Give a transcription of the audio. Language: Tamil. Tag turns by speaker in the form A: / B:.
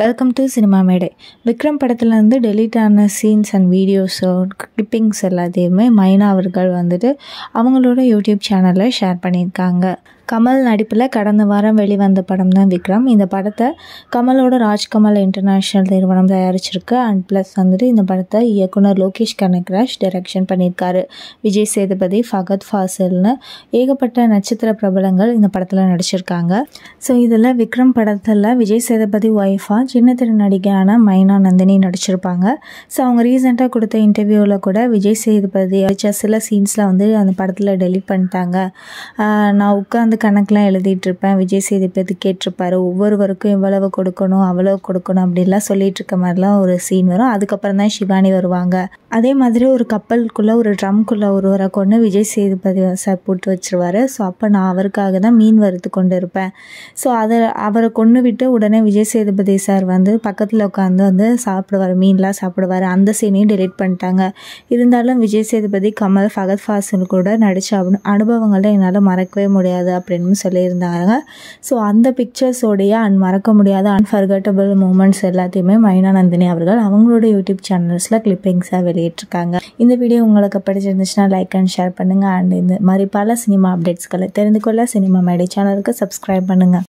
A: வெல்கம் டு சினிமா மேடை விக்ரம் படத்துலேருந்து டெலீட் ஆன சீன்ஸ் அண்ட் வீடியோஸோ கிளிப்பிங்ஸ் எல்லாத்தையுமே மைனா அவர்கள் வந்துட்டு அவங்களோட யூடியூப் சேனலில் ஷேர் பண்ணியிருக்காங்க கமல் நடிப்பில் கடந்த வாரம் வெளிவந்த படம் தான் விக்ரம் இந்த படத்தை கமலோட ராஜ்கமல் இன்டர்நேஷ்னல் நிறுவனம் தயாரிச்சிருக்கு அண்ட் ப்ளஸ் வந்துட்டு இந்த படத்தை இயக்குனர் லோகேஷ் கனக்ராஜ் டைரக்ஷன் பண்ணியிருக்காரு விஜய் சேதுபதி ஃபகத் ஃபாசில்னு ஏகப்பட்ட நட்சத்திர பிரபலங்கள் இந்த படத்தில் நடிச்சிருக்காங்க ஸோ இதில் விக்ரம் படத்தில் விஜய் சேதுபதி ஒய்ஃபாக சின்ன திரு நடிகையான மைனா நந்தினி நடிச்சிருப்பாங்க ஸோ அவங்க ரீசெண்டாக கொடுத்த இன்டர்வியூவில் கூட விஜய் சேதுபதி சில சீன்ஸில் வந்து அந்த படத்தில் டெலிட் பண்ணிட்டாங்க நான் உட்காந்து உட்காந்து கணக்கெலாம் இருப்பேன் விஜய் சேதுபதி கேட்டிருப்பாரு ஒவ்வொருவருக்கும் இவ்வளவு கொடுக்கணும் அவ்வளவு கொடுக்கணும் அப்படின்லாம் சொல்லிட்டு இருக்க மாதிரிலாம் ஒரு சீன் வரும் அதுக்கப்புறம் தான் சிவானி வருவாங்க அதே மாதிரி ஒரு கப்பலுக்குள்ளே ஒரு ட்ரம்குள்ளே ஒருவரை கொண்டு விஜய் சேதுபதி சார் போட்டு வச்சுருவாரு ஸோ அப்போ நான் அவருக்காக தான் மீன் வறுத்து கொண்டு இருப்பேன் ஸோ அதை அவரை கொண்டு விட்டு உடனே விஜய் சேதுபதி சார் வந்து பக்கத்தில் உட்காந்து வந்து சாப்பிடுவார் மீன்லாம் சாப்பிடுவார் அந்த சீனையும் டெலிட் பண்ணிட்டாங்க இருந்தாலும் விஜய் சேதுபதி கமல் ஃபகத் ஃபாசன் கூட நடித்த அனுபவங்களை என்னால் மறக்கவே முடியாது அப்படின்னு சொல்லியிருந்தாங்க ஸோ அந்த பிக்சர்ஸோடைய அன் மறக்க முடியாத அன்ஃபர்கட்டபிள் மூமெண்ட்ஸ் எல்லாத்தையுமே மைனா நந்தினி அவர்கள் அவங்களோட யூடியூப் சேனல்ஸில் கிளிப்பிங்ஸாக வெளியிட்ருக்காங்க இந்த வீடியோ உங்களுக்கு பிடிச்சிருந்துச்சுன்னா லைக் அண்ட் ஷேர் பண்ணுங்கள் அண்ட் இந்த மாதிரி பல சினிமா அப்டேட்ஸ்களை தெரிந்து கொள்ள சினிமா மேடை சேனலுக்கு சப்ஸ்கிரைப் பண்ணுங்கள்